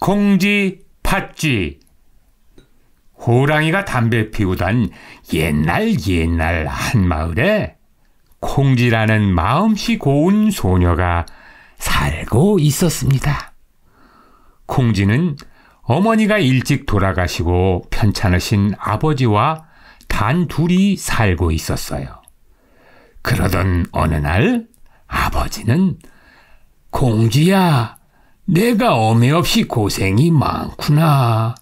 콩쥐 팥쥐 호랑이가 담배 피우던 옛날 옛날 한 마을에 콩쥐라는 마음씨 고운 소녀가 살고 있었습니다. 콩쥐는 어머니가 일찍 돌아가시고 편찮으신 아버지와 단 둘이 살고 있었어요. 그러던 어느 날 아버지는 공주야, 내가 어미없이 고생이 많구나.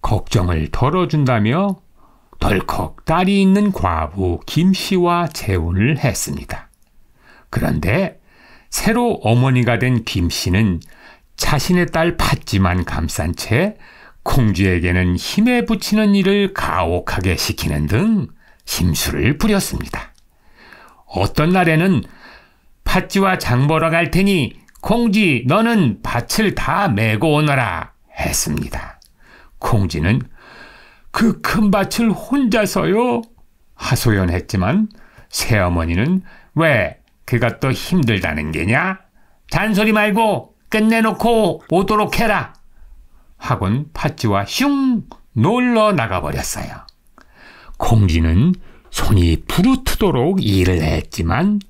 걱정을 덜어준다며 덜컥 딸이 있는 과부 김씨와 재혼을 했습니다. 그런데 새로 어머니가 된 김씨는 자신의 딸 팥지만 감싼 채 공주에게는 힘에 붙이는 일을 가혹하게 시키는 등 심술을 부렸습니다. 어떤 날에는 팥쥐와 장 보러 갈 테니 콩쥐 너는 밭을 다 메고 오너라 했습니다. 콩쥐는 그 큰 밭을 혼자서요 하소연했지만 새어머니는 왜그가또 힘들다는 게냐? 잔소리 말고 끝내놓고 오도록 해라. 하곤 팥쥐와 슝 놀러 나가버렸어요. 콩쥐는 손이 부르트도록 일을 했지만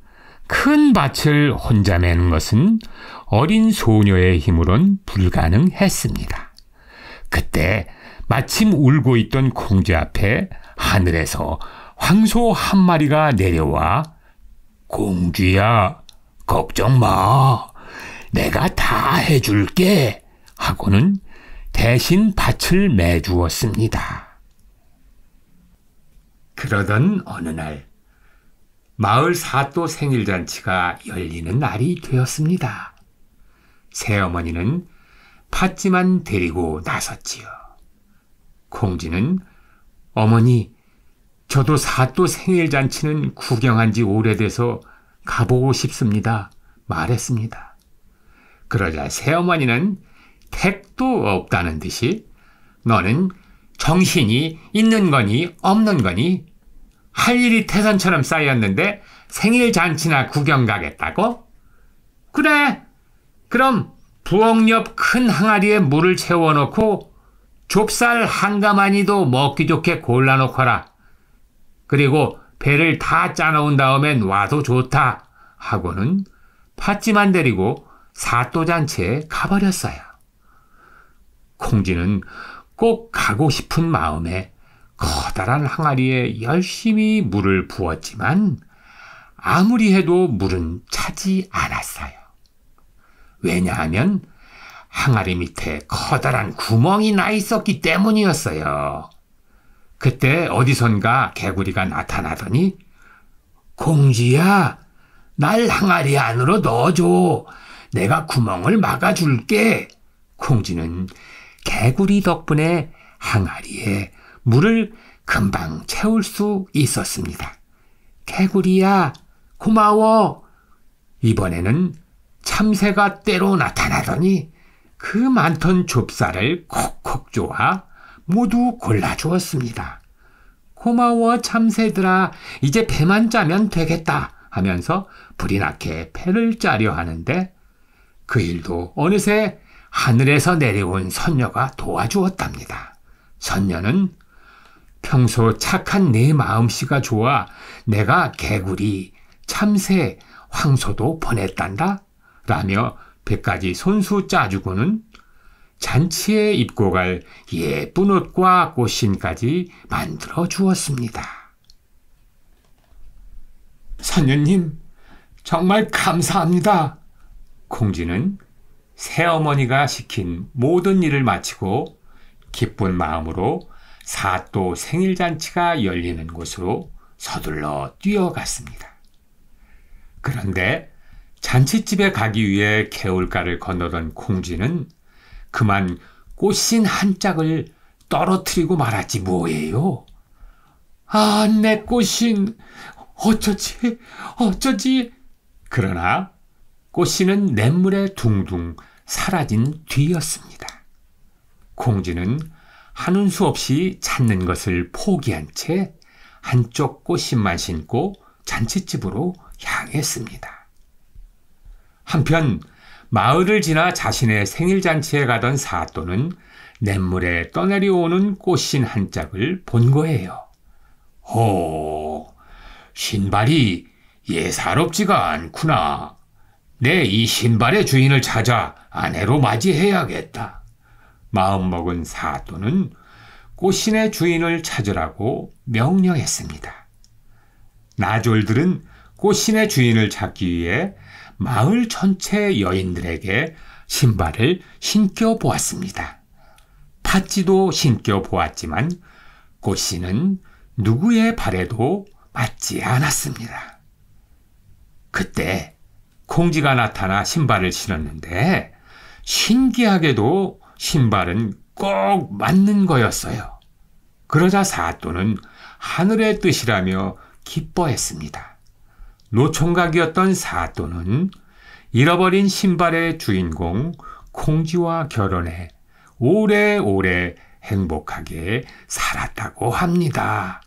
큰 밭을 혼자 매는 것은 어린 소녀의 힘으론 불가능했습니다. 그때 마침 울고 있던 공주 앞에 하늘에서 황소 한 마리가 내려와 공주야 걱정 마 내가 다 해줄게 하고는 대신 밭을 매주었습니다. 그러던 어느 날 마을 사또 생일잔치가 열리는 날이 되었습니다. 새어머니는 팥지만 데리고 나섰지요. 공지는 어머니, 저도 사또 생일잔치는 구경한 지 오래돼서 가보고 싶습니다. 말했습니다. 그러자 새어머니는 택도 없다는 듯이 너는 정신이 있는 거니 없는 거니 할 일이 태산처럼 쌓였는데 생일 잔치나 구경 가겠다고? 그래. 그럼 부엌 옆 큰 항아리에 물을 채워놓고 좁쌀 한 가마니도 먹기 좋게 골라놓거라. 그리고 배를 다 짜놓은 다음엔 와도 좋다 하고는 팥찜만 데리고 사또 잔치에 가버렸어요. 콩쥐는 꼭 가고 싶은 마음에 커다란 항아리에 열심히 물을 부었지만 아무리 해도 물은 차지 않았어요. 왜냐하면 항아리 밑에 커다란 구멍이 나 있었기 때문이었어요. 그때 어디선가 개구리가 나타나더니 공지야, 날 항아리 안으로 넣어줘. 내가 구멍을 막아줄게. 공지는 개구리 덕분에 항아리에 물을 금방 채울 수 있었습니다. 개구리야, 고마워. 이번에는 참새가 때로 나타나더니 그 많던 좁쌀을 콕콕 조아 모두 골라주었습니다. 고마워 참새들아 이제 배만 짜면 되겠다 하면서 불이 나게 배를 짜려 하는데 그 일도 어느새 하늘에서 내려온 선녀가 도와주었답니다. 선녀는 평소 착한 내 마음씨가 좋아 내가 개구리, 참새, 황소도 보냈단다. 라며 배까지 손수 짜주고는 잔치에 입고 갈 예쁜 옷과 꽃신까지 만들어 주었습니다. 선녀님, 정말 감사합니다. 콩쥐는 새어머니가 시킨 모든 일을 마치고 기쁜 마음으로 사또 생일잔치가 열리는 곳으로 서둘러 뛰어갔습니다. 그런데 잔치집에 가기 위해 개울가를 건너던 공주는 그만 꽃신 한 짝을 떨어뜨리고 말았지 뭐예요. 아, 내 꽃신. 어쩌지, 어쩌지. 그러나 꽃신은 냇물에 둥둥 사라진 뒤였습니다. 공주는 하는 수 없이 찾는 것을 포기한 채 한쪽 꽃신만 신고 잔치집으로 향했습니다. 한편 마을을 지나 자신의 생일잔치에 가던 사또는 냇물에 떠내려오는 꽃신 한 짝을 본 거예요. 오, 신발이 예사롭지가 않구나. 내 이 신발의 주인을 찾아 아내로 맞이해야겠다. 마음먹은 사또는 꽃신의 주인을 찾으라고 명령했습니다. 나졸들은 꽃신의 주인을 찾기 위해 마을 전체 여인들에게 신발을 신겨 보았습니다. 팥지도 신겨 보았지만 꽃신은 누구의 발에도 맞지 않았습니다. 그때 콩지가 나타나 신발을 신었는데 신기하게도 신발은 꼭 맞는 거였어요. 그러자 사또는 하늘의 뜻이라며 기뻐했습니다. 노총각이었던 사또는 잃어버린 신발의 주인공 콩쥐와 결혼해 오래오래 행복하게 살았다고 합니다.